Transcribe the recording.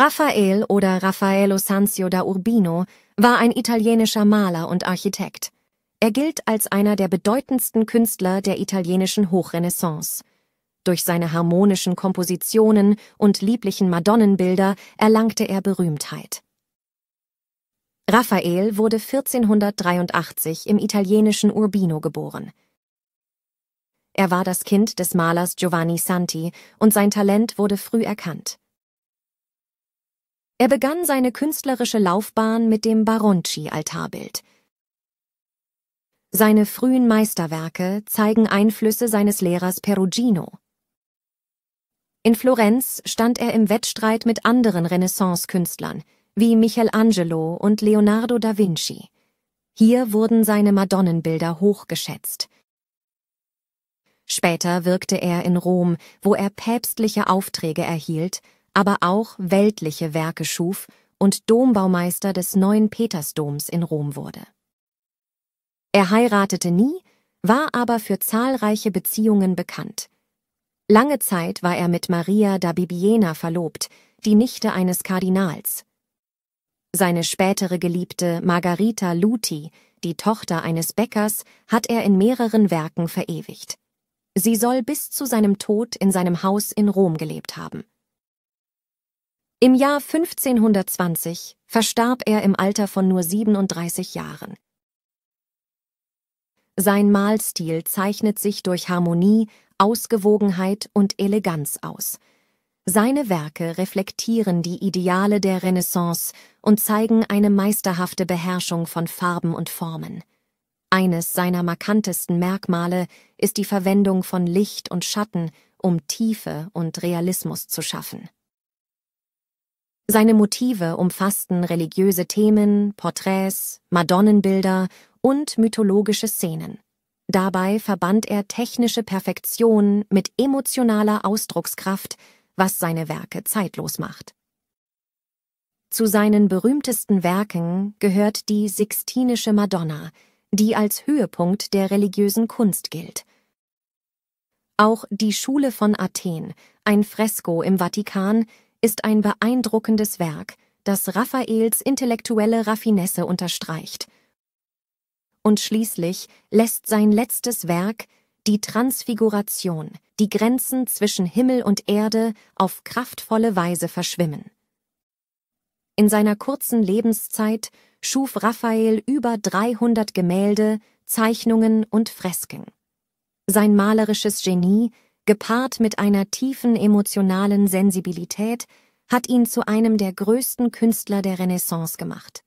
Raffael oder Raffaello Sanzio da Urbino war ein italienischer Maler und Architekt. Er gilt als einer der bedeutendsten Künstler der italienischen Hochrenaissance. Durch seine harmonischen Kompositionen und lieblichen Madonnenbilder erlangte er Berühmtheit. Raffael wurde 1483 im italienischen Urbino geboren. Er war das Kind des Malers Giovanni Santi und sein Talent wurde früh erkannt. Er begann seine künstlerische Laufbahn mit dem Baronci-Altarbild. Seine frühen Meisterwerke zeigen Einflüsse seines Lehrers Perugino. In Florenz stand er im Wettstreit mit anderen Renaissance-Künstlern, wie Michelangelo und Leonardo da Vinci. Hier wurden seine Madonnenbilder hochgeschätzt. Später wirkte er in Rom, wo er päpstliche Aufträge erhielt aber auch weltliche Werke schuf und Dombaumeister des neuen Petersdoms in Rom wurde. Er heiratete nie, war aber für zahlreiche Beziehungen bekannt. Lange Zeit war er mit Maria da Bibiena verlobt, die Nichte eines Kardinals. Seine spätere Geliebte Margarita Luti, die Tochter eines Bäckers, hat er in mehreren Werken verewigt. Sie soll bis zu seinem Tod in seinem Haus in Rom gelebt haben. Im Jahr 1520 verstarb er im Alter von nur 37 Jahren. Sein Malstil zeichnet sich durch Harmonie, Ausgewogenheit und Eleganz aus. Seine Werke reflektieren die Ideale der Renaissance und zeigen eine meisterhafte Beherrschung von Farben und Formen. Eines seiner markantesten Merkmale ist die Verwendung von Licht und Schatten, um Tiefe und Realismus zu schaffen. Seine Motive umfassten religiöse Themen, Porträts, Madonnenbilder und mythologische Szenen. Dabei verband er technische Perfektion mit emotionaler Ausdruckskraft, was seine Werke zeitlos macht. Zu seinen berühmtesten Werken gehört die Sixtinische Madonna, die als Höhepunkt der religiösen Kunst gilt. Auch die Schule von Athen, ein Fresko im Vatikan, ist ein beeindruckendes Werk, das Raffaels intellektuelle Raffinesse unterstreicht. Und schließlich lässt sein letztes Werk, die Transfiguration, die Grenzen zwischen Himmel und Erde auf kraftvolle Weise verschwimmen. In seiner kurzen Lebenszeit schuf Raphael über 300 Gemälde, Zeichnungen und Fresken. Sein malerisches Genie gepaart mit einer tiefen emotionalen Sensibilität, hat ihn zu einem der größten Künstler der Renaissance gemacht.